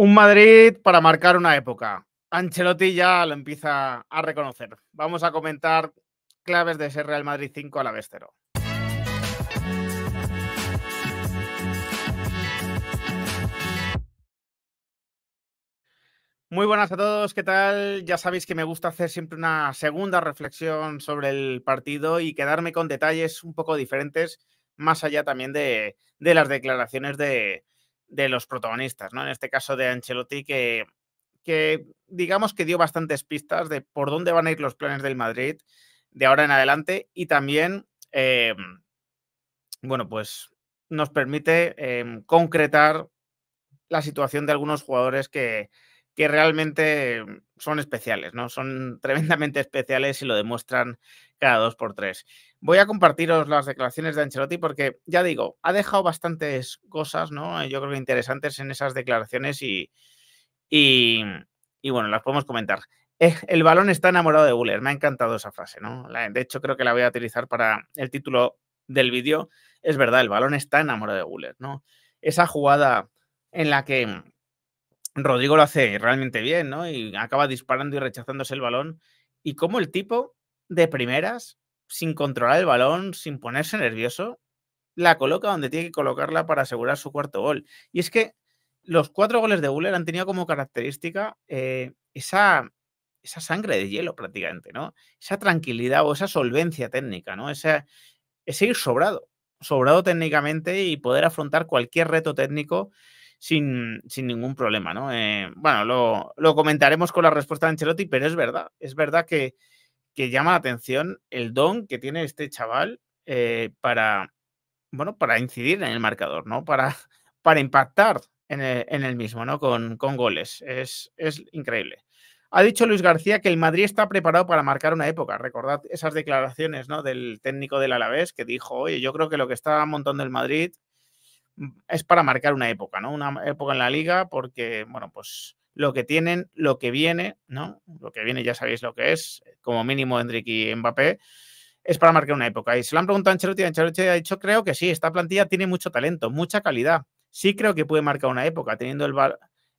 Un Madrid para marcar una época. Ancelotti ya lo empieza a reconocer. Vamos a comentar claves de ese Real Madrid 5 a la vez Muy buenas a todos, ¿qué tal? Ya sabéis que me gusta hacer siempre una segunda reflexión sobre el partido y quedarme con detalles un poco diferentes, más allá también de las declaraciones de, de los protagonistas, ¿no? En este caso de Ancelotti, que, que digamos que dio bastantes pistas de por dónde van a ir los planes del Madrid de ahora en adelante y también, eh, bueno, pues nos permite eh, concretar la situación de algunos jugadores que, que realmente son especiales, ¿no? Son tremendamente especiales y lo demuestran cada dos por tres. Voy a compartiros las declaraciones de Ancelotti porque, ya digo, ha dejado bastantes cosas, ¿no? Yo creo que interesantes en esas declaraciones y, y, bueno, las podemos comentar. Eh, el balón está enamorado de Buller, me ha encantado esa frase, ¿no? De hecho, creo que la voy a utilizar para el título del vídeo. Es verdad, el balón está enamorado de Buller, ¿no? Esa jugada en la que Rodrigo lo hace realmente bien, ¿no? Y acaba disparando y rechazándose el balón. Y como el tipo de primeras sin controlar el balón, sin ponerse nervioso, la coloca donde tiene que colocarla para asegurar su cuarto gol. Y es que los cuatro goles de Buller han tenido como característica eh, esa, esa, sangre de hielo prácticamente, ¿no? Esa tranquilidad o esa solvencia técnica, ¿no? Ese, ir sobrado, sobrado técnicamente y poder afrontar cualquier reto técnico sin, sin ningún problema, ¿no? Eh, bueno, lo, lo, comentaremos con la respuesta de Ancelotti, pero es verdad, es verdad que que llama la atención el don que tiene este chaval eh, para, bueno, para incidir en el marcador, ¿no? Para, para impactar en el, mismo, ¿no? Con, goles. Es, es, increíble. Ha dicho Luis García que el Madrid está preparado para marcar una época. Recordad esas declaraciones ¿no? del técnico del Alavés que dijo, oye, yo creo que lo que está montando el Madrid mm, es para marcar una época, ¿no? Una época en la liga porque, bueno, pues lo que tienen, lo que viene, ¿no? Lo que viene ya sabéis lo que es, como mínimo Hendrik y Mbappé, es para marcar una época. Y se lo han preguntado a Ancelotti, Ancelotti ha dicho, creo que sí, esta plantilla tiene mucho talento, mucha calidad. Sí creo que puede marcar una época, teniendo el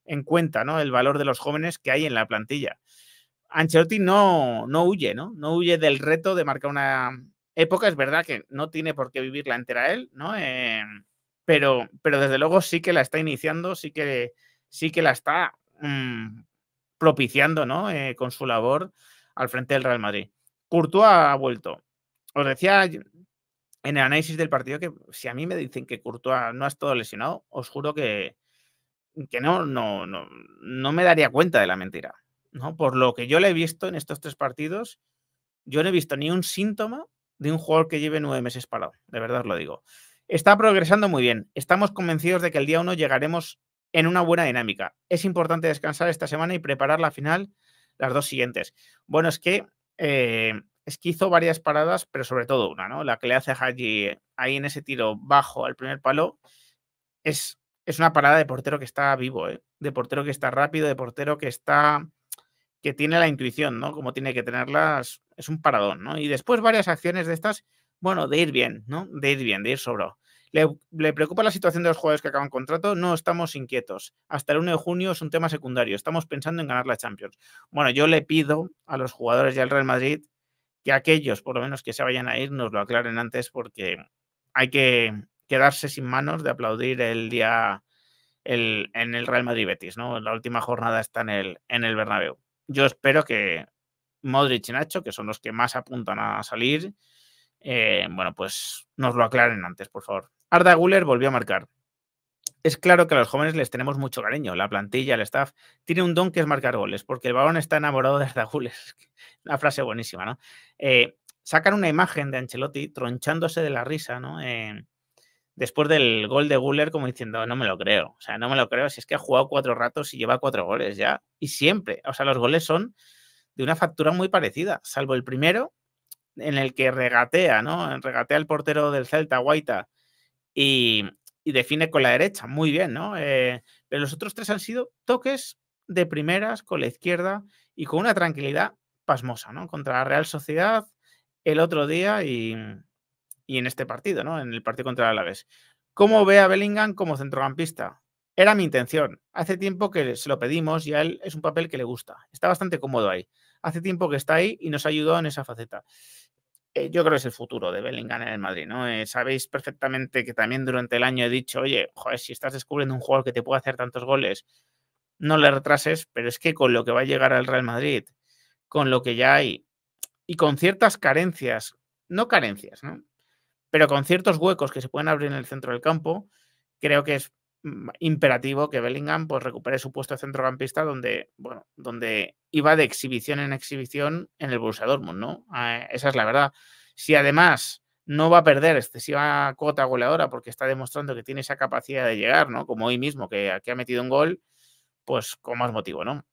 en cuenta ¿no? el valor de los jóvenes que hay en la plantilla. Ancelotti no, no huye, ¿no? No huye del reto de marcar una época. Es verdad que no tiene por qué vivirla entera él, ¿no? Eh, pero, pero desde luego sí que la está iniciando, sí que, sí que la está Mm, propiciando ¿no? Eh, con su labor al frente del Real Madrid. Courtois ha vuelto. Os decía en el análisis del partido que si a mí me dicen que Courtois no ha estado lesionado, os juro que, que no, no, no, me daría cuenta de la mentira. ¿no? Por lo que yo le he visto en estos tres partidos, yo no he visto ni un síntoma de un jugador que lleve nueve meses parado, de verdad os lo digo. Está progresando muy bien. Estamos convencidos de que el día uno llegaremos en una buena dinámica. Es importante descansar esta semana y preparar la final las dos siguientes. Bueno, es que, eh, varias paradas, pero sobre todo una, ¿no? La que le hace Haji ahí en ese tiro bajo al primer palo es, es una parada de portero que está vivo, ¿eh? de portero que está rápido, de portero que está que tiene la intuición, ¿no? Como tiene que tenerlas, es un paradón, ¿no? Y después varias acciones de estas, bueno, de ir bien, ¿no? De ir bien, de ir sobro. Le, preocupa la situación de los jugadores que acaban contrato? No estamos inquietos. Hasta el 1 de junio es un tema secundario. Estamos pensando en ganar la Champions. Bueno, yo le pido a los jugadores del Real Madrid que aquellos, por lo menos que se vayan a ir, nos lo aclaren antes porque hay que quedarse sin manos de aplaudir el día en el Real Madrid Betis, ¿no? La última jornada está en el, en el Bernabéu. Yo espero que Modric y Nacho, que son los que más apuntan a salir, eh, bueno, pues nos lo aclaren antes, por favor. Arda Guller volvió a marcar. Es claro que a los jóvenes les tenemos mucho cariño. La plantilla, el staff, tiene un don que es marcar goles, porque el balón está enamorado de Arda Guller. Una frase buenísima, ¿no? Eh, sacan una imagen de Ancelotti tronchándose de la risa, ¿no? Eh, después del gol de Guller, como diciendo, no me lo creo. O sea, no me lo creo. Si es que ha jugado cuatro ratos y lleva cuatro goles ya. Y siempre. O sea, los goles son de una factura muy parecida, salvo el primero, en el que regatea, ¿no? Regatea el portero del Celta, Guaita y, define con la derecha. Muy bien, ¿no? Eh, pero los otros tres han sido toques de primeras con la izquierda y con una tranquilidad pasmosa, ¿no? Contra la Real Sociedad el otro día y, en este partido, ¿no? En el partido contra el Alavés. ¿Cómo ve a Bellingham como centrocampista? Era mi intención. Hace tiempo que se lo pedimos y a él es un papel que le gusta. Está bastante cómodo ahí. Hace tiempo que está ahí y nos ayudó en esa faceta. Eh, yo creo que es el futuro de Bellingham en el Madrid, ¿no? Eh, sabéis perfectamente que también durante el año he dicho, oye, si estás descubriendo un jugador que te puede hacer tantos goles, no le retrases, pero es que con lo que va a llegar al Real Madrid, con lo que ya hay, y con ciertas carencias, no carencias, ¿no? Pero con ciertos huecos que se pueden abrir en el centro del campo, creo que es Mm, imperativo que Bellingham pues, recupere su puesto de centrocampista donde, bueno, donde iba de exhibición en exhibición en el Borussia Dortmund, ¿no? Ah, esa es la verdad. Si además no va a perder excesiva cuota goleadora porque está demostrando que tiene esa capacidad de llegar, ¿no? Como hoy mismo, que, aquí ha metido un gol, pues con más motivo, ¿no?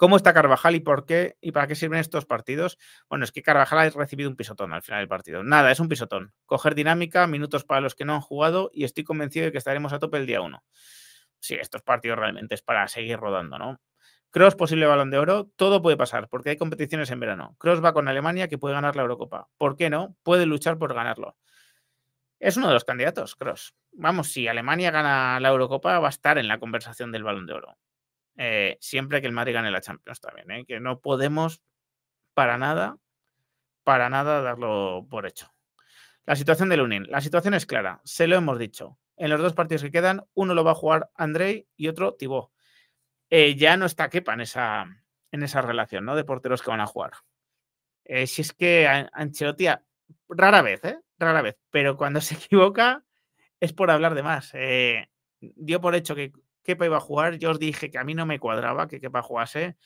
¿Cómo está Carvajal y por qué y para qué sirven estos partidos? Bueno, es que Carvajal ha recibido un pisotón al final del partido. Nada, es un pisotón. Coger dinámica, minutos para los que no han jugado y estoy convencido de que estaremos a tope el día uno. Sí, estos partidos realmente es para seguir rodando, ¿no? Cross posible balón de oro, todo puede pasar porque hay competiciones en verano. Cross va con Alemania que puede ganar la Eurocopa. ¿Por qué no? Puede luchar por ganarlo. Es uno de los candidatos, Cross. Vamos, si Alemania gana la Eurocopa va a estar en la conversación del balón de oro. Eh, siempre que el Madrid gane la Champions también, ¿eh? que no podemos para nada, para nada darlo por hecho. La situación del Unin, la situación es clara, se lo hemos dicho. En los dos partidos que quedan, uno lo va a jugar Andrei y otro Tibó. Eh, ya no está quepa en esa, en esa relación ¿no? de porteros que van a jugar. si es que Ancelotti, rara vez, rara vez, pero cuando se equivoca es por hablar de más. dio por hecho que Quepa iba a jugar, yo os dije que a mí no me cuadraba que Kepa jugase,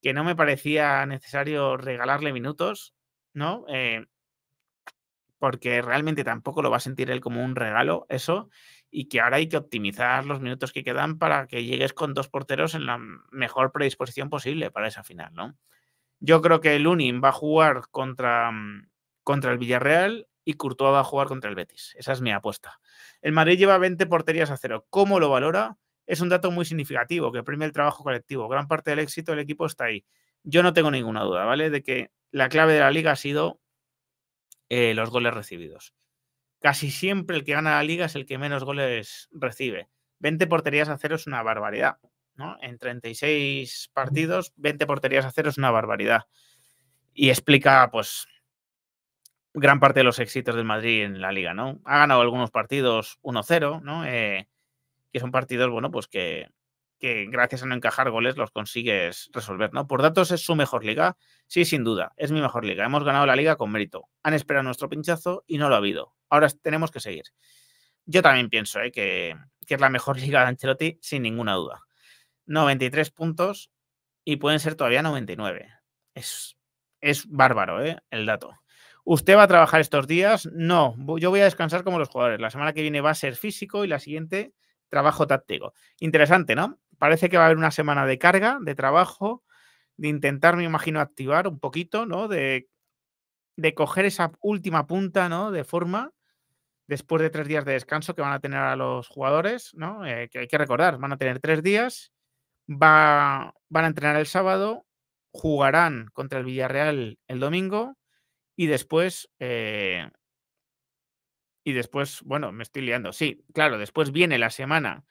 que no me parecía necesario regalarle minutos, ¿no? Eh, porque realmente tampoco lo va a sentir él como un regalo, eso, y que ahora hay que optimizar los minutos que quedan para que llegues con dos porteros en la mejor predisposición posible para esa final, ¿no? Yo creo que el va a jugar contra, mm, contra el Villarreal y Courtois va a jugar contra el Betis. Esa es mi apuesta. El Madrid lleva 20 porterías a cero. ¿Cómo lo valora? es un dato muy significativo que premia el trabajo colectivo. Gran parte del éxito del equipo está ahí. Yo no tengo ninguna duda, ¿vale? De que la clave de la liga ha sido eh, los goles recibidos. Casi siempre el que gana la liga es el que menos goles recibe. 20 porterías a cero es una barbaridad, ¿no? En 36 partidos, 20 porterías a cero es una barbaridad. Y explica, pues, gran parte de los éxitos del Madrid en la liga, ¿no? Ha ganado algunos partidos 1-0, ¿no? Eh, que son partidos, bueno, pues que, gracias a no encajar goles los consigues resolver, ¿no? Por datos es su mejor liga, sí, sin duda, es mi mejor liga. Hemos ganado la liga con mérito. Han esperado nuestro pinchazo y no lo ha habido. Ahora tenemos que seguir. Yo también pienso ¿eh? que, es la mejor liga de Ancelotti, sin ninguna duda. 93 puntos y pueden ser todavía 99. Es, es bárbaro ¿eh? el dato. ¿Usted va a trabajar estos días? No, yo voy a descansar como los jugadores. La semana que viene va a ser físico y la siguiente trabajo táctico. Interesante, ¿no? Parece que va a haber una semana de carga, de trabajo, de intentar, me imagino, activar un poquito, ¿no? De, coger esa última punta, ¿no? De forma, después de tres días de descanso que van a tener a los jugadores, ¿no? Eh, que hay que recordar, van a tener tres días, va, van a entrenar el sábado, jugarán contra el Villarreal el domingo y después eh, y después, bueno, me estoy liando. Sí, claro, después viene la semana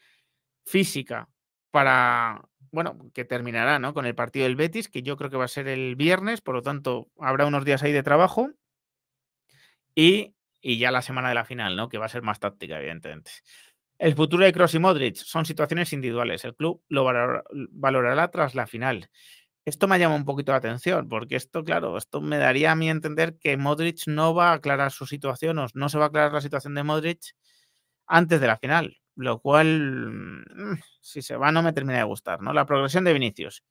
física para, bueno, que terminará, ¿no? Con el partido del Betis, que yo creo que va a ser el viernes, por lo tanto, habrá unos días ahí de trabajo. Y, y ya la semana de la final, ¿no? Que va a ser más táctica, evidentemente. El futuro de Cross y Modric son situaciones individuales. El club lo valorará tras la final. Esto me llama un poquito la atención, porque esto, claro, esto me daría a mí entender que Modric no va a aclarar su situación o no se va a aclarar la situación de Modric antes de la final, lo cual, mm, si se va, no me termina de gustar, ¿no? La progresión de Vinicius.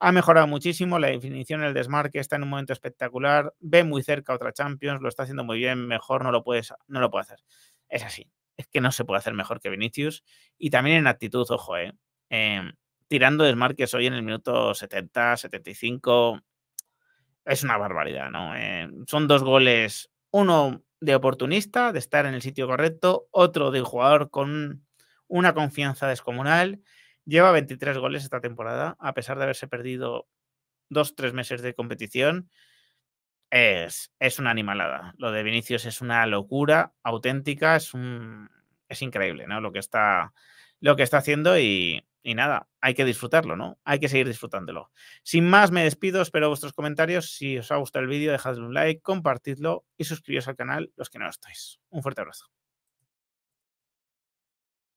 Ha mejorado muchísimo la definición, el desmarque, está en un momento espectacular, ve muy cerca otra Champions, lo está haciendo muy bien, mejor no lo, puedes, no lo puede hacer. Es así, es que no se puede hacer mejor que Vinicius y también en actitud, ojo, eh em, tirando desmarques hoy en el minuto 70, 75. Es una barbaridad, ¿no? Eh, son dos goles, uno de oportunista, de estar en el sitio correcto, otro de jugador con una confianza descomunal. Lleva 23 goles esta temporada, a pesar de haberse perdido dos, tres meses de competición. Es, es una animalada. Lo de Vinicius es una locura auténtica, es, un, es increíble, ¿no? Lo que está lo que está haciendo y, nada, hay que disfrutarlo, ¿no? Hay que seguir disfrutándolo. Sin más, me despido, espero vuestros comentarios. Si os ha gustado el vídeo, dejadle un like, compartidlo y suscribiros al canal los que no lo estáis. Un fuerte abrazo.